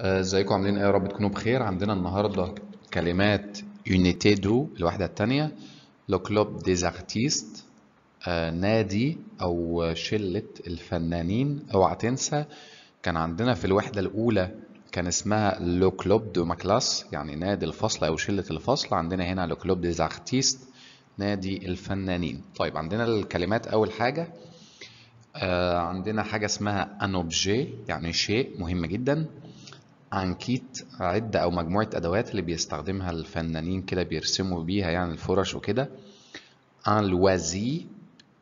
آه، ازيكم عاملين ايه يا رب تكونوا بخير عندنا النهارده كلمات يونيتي دو الوحده الثانيه لو كلوب ديز ارتيست نادي او شله الفنانين اوعى تنسى كان عندنا في الوحده الاولى كان اسمها لو كلوب دو ماكلاس يعني نادي الفصل او شله الفصل عندنا هنا لو كلوب ديز ارتيست نادي الفنانين طيب عندنا الكلمات اول حاجه آه، عندنا حاجه اسمها ان اوبجي يعني شيء مهم جدا كيت عدة أو مجموعة أدوات اللي بيستخدمها الفنانين كده بيرسموا بيها يعني الفرش وكده ان لوازي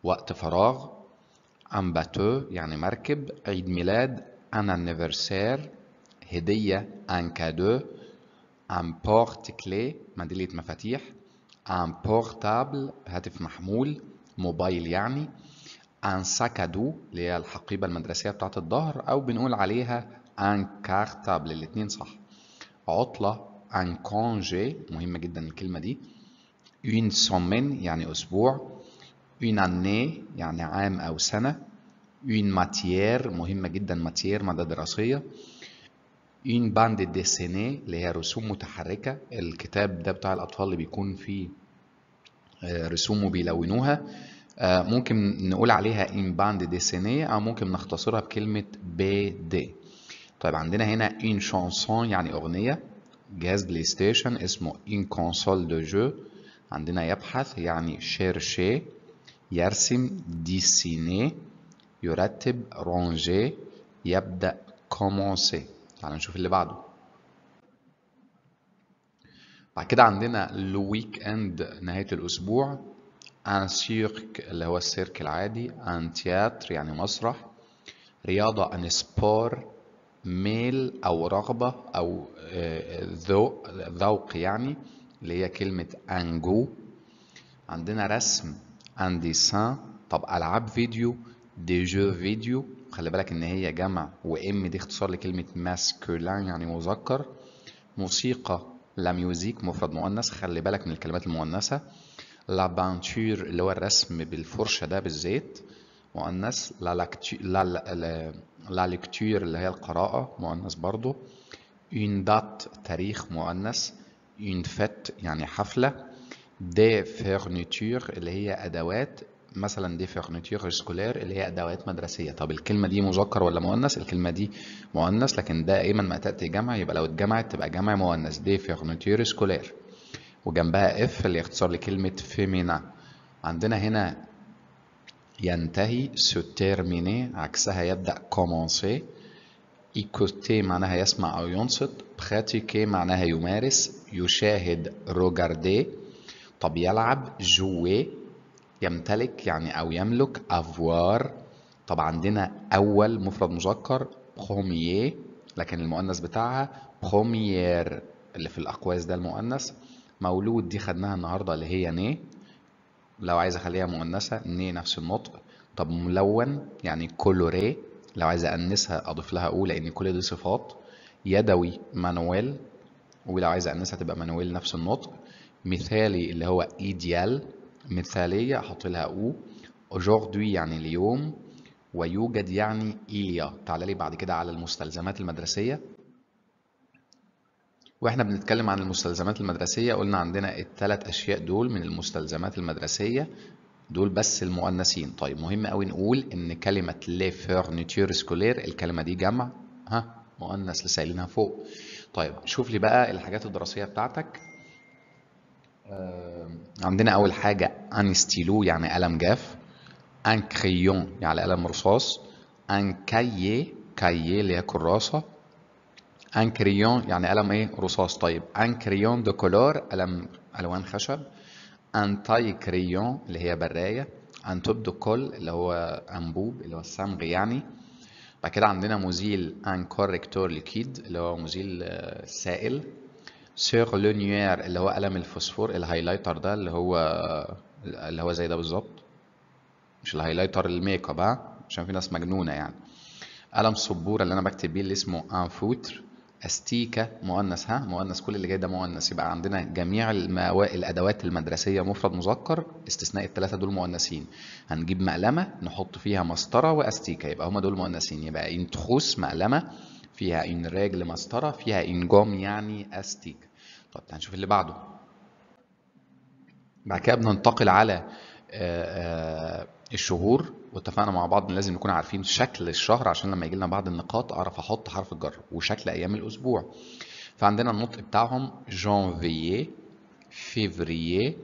وقت فراغ ان باتو يعني مركب عيد ميلاد ان انيفرسير هدية ان كادو ان بورت كلي منديلة مفاتيح ان بورتابل هاتف محمول موبايل يعني ان ساكادو اللي هي الحقيبة المدرسية بتاعة الظهر أو بنقول عليها ان كارتابل الاثنين صح عطلة ان كونجي مهمة جدا الكلمة دي اون سومين يعني اسبوع اون اني يعني عام او سنة اون ماتيير مهمة جدا ماتيير مادة دراسية اون باند ديسيني اللي هي رسوم متحركة الكتاب ده بتاع الأطفال اللي بيكون فيه آه، رسوم وبيلونوها آه، ممكن نقول عليها ان باند ديسيني أو ممكن نختصرها بكلمة بي دي طيب عندنا هنا ان شانسون يعني اغنيه جهاز بلاي ستيشن اسمه ان كونسول دو جو عندنا يبحث يعني شيرشي يرسم ديسيني يرتب رونجي يبدأ كومونسي تعال نشوف اللي بعده بعد كده عندنا الويك اند نهاية الأسبوع ان سيرك اللي هو السيرك العادي ان تياتر يعني مسرح رياضة ان سبور ميل او رغبه او آه، ذوق ذوق يعني اللي هي كلمه انجو عندنا رسم انديسان طب العاب فيديو دي جو فيديو خلي بالك ان هي جمع وام دي اختصار لكلمه ماسكولان يعني مذكر موسيقى لا ميوزيك مفرد مؤنث خلي بالك من الكلمات المؤنثه لا بانتور اللي هو الرسم بالفرشه ده بالزيت مؤنث لا لاكتي لا لا ليكتور اللي هي القراءة مؤنث برضو اون دات تاريخ مؤنث اون فت يعني حفلة دي فيرنيتور اللي هي أدوات مثلا دي فيرنيتور سكولير اللي هي أدوات مدرسية طب الكلمة دي مذكر ولا مؤنث الكلمة دي مؤنث لكن دائما إيه؟ ما تأتي جمع يبقى لو اتجمعت تبقى جمع مؤنث دي فيرنيتور سكولير وجنبها اف اللي اختصار لكلمة فيمينا عندنا هنا ينتهي سو تيرميني عكسها يبدأ كومونسي ايكوتي معناها يسمع أو ينصت براتيكي معناها يمارس يشاهد روغاردي طب يلعب جوي يمتلك يعني أو يملك افوار طب عندنا أول مفرد مذكر بخوميي لكن المؤنث بتاعها بروميير اللي في الأقواس ده المؤنث مولود دي خدناها النهاردة اللي هي نيه لو عايز اخليها مؤنثه ني نفس النطق طب ملون يعني كولوري لو عايز أنسها أضيف لها أو لأن كل دي صفات يدوي مانويل ولو عايز أنسها تبقى مانويل نفس النطق مثالي اللي هو إيديال مثالية أحط لها أو أجوردي يعني اليوم ويوجد يعني إيليا تعالى لي بعد كده على المستلزمات المدرسية واحنا بنتكلم عن المستلزمات المدرسية قلنا عندنا الثلاث أشياء دول من المستلزمات المدرسية دول بس المؤنثين طيب مهم قوي نقول ان كلمة لي فورنيتور سكولير الكلمة دي جمع ها مؤنث لسايلينها فوق طيب شوف لي بقى الحاجات الدراسية بتاعتك عندنا أول حاجة ان ستيلو يعني قلم جاف ان كريون يعني قلم رصاص ان كاييه كاييه اللي هي كراسة ان كريون يعني قلم ايه رصاص طيب ان كريون دو كولور قلم الوان خشب ان تاي كريون اللي هي برايه ان توب دو كول اللي هو انبوب اللي هو الصمغ يعني بعد كده عندنا مزيل ان كوركتور ليكيد اللي هو مزيل آه، سائل سيغ لونيير اللي هو قلم الفوسفور الهايلايتر ده اللي هو آه، اللي هو زي ده بالظبط مش الهايلايتر الميك اب عشان في ناس مجنونه يعني قلم سبوره اللي انا بكتب بيه اللي اسمه ان فوتر أستيكة مؤنث ها مؤنث كل اللي جاي ده مؤنث يبقى عندنا جميع المواد الأدوات المدرسية مفرد مذكر استثناء الثلاثة دول مؤنثين هنجيب مقلمة نحط فيها مسطرة وأستيكة يبقى هما دول مؤنثين يبقى إن تخوس مقلمة فيها إن راجل مسطرة فيها إن جام يعني أستيكة طب هنشوف اللي بعده بعد كده بننتقل على آه، آه، الشهور واتفقنا مع بعض ان لازم نكون عارفين شكل الشهر عشان لما يجي لنا بعض النقاط اعرف احط حرف الجر وشكل ايام الاسبوع فعندنا النطق بتاعهم جانفيي فيفريي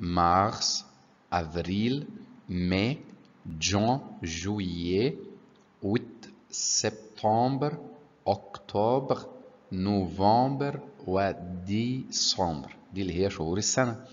مارس افريل ماي جون جويي اوت سبتمبر اكتوبر نوفمبر وديسمبر دي اللي هي شهور السنه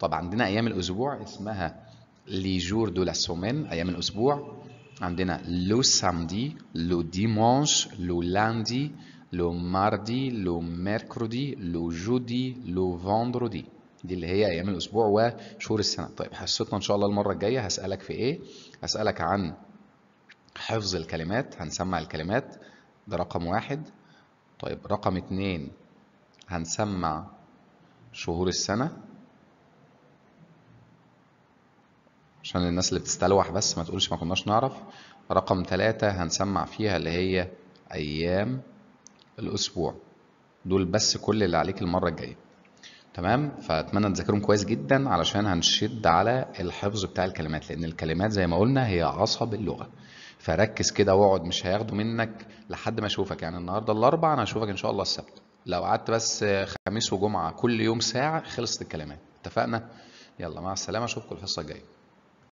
طب عندنا ايام الاسبوع اسمها لي جور دو لا سومين ايام الاسبوع عندنا لو سامدي لو ديمونش لو لاندي لو ماردي لو ميركرودي لو جودي لو فاندرودي دي اللي هي ايام الاسبوع وشهور السنه طيب حصتنا ان شاء الله المره الجايه هسالك في ايه هسالك عن حفظ الكلمات هنسمع الكلمات ده رقم واحد طيب رقم اتنين هنسمع شهور السنه عشان الناس اللي بتستلوح بس ما تقولش ما كناش نعرف رقم ثلاثة هنسمع فيها اللي هي أيام الأسبوع دول بس كل اللي عليك المرة الجاية تمام فأتمنى تذاكرهم كويس جدا علشان هنشد على الحفظ بتاع الكلمات لأن الكلمات زي ما قلنا هي عصب اللغة فركز كده واقعد مش هياخدوا منك لحد ما أشوفك يعني النهاردة الاربعاء أنا هشوفك إن شاء الله السبت لو قعدت بس خميس وجمعة كل يوم ساعة خلصت الكلمات اتفقنا؟ يلا مع السلامة أشوفكم الحصة الجاية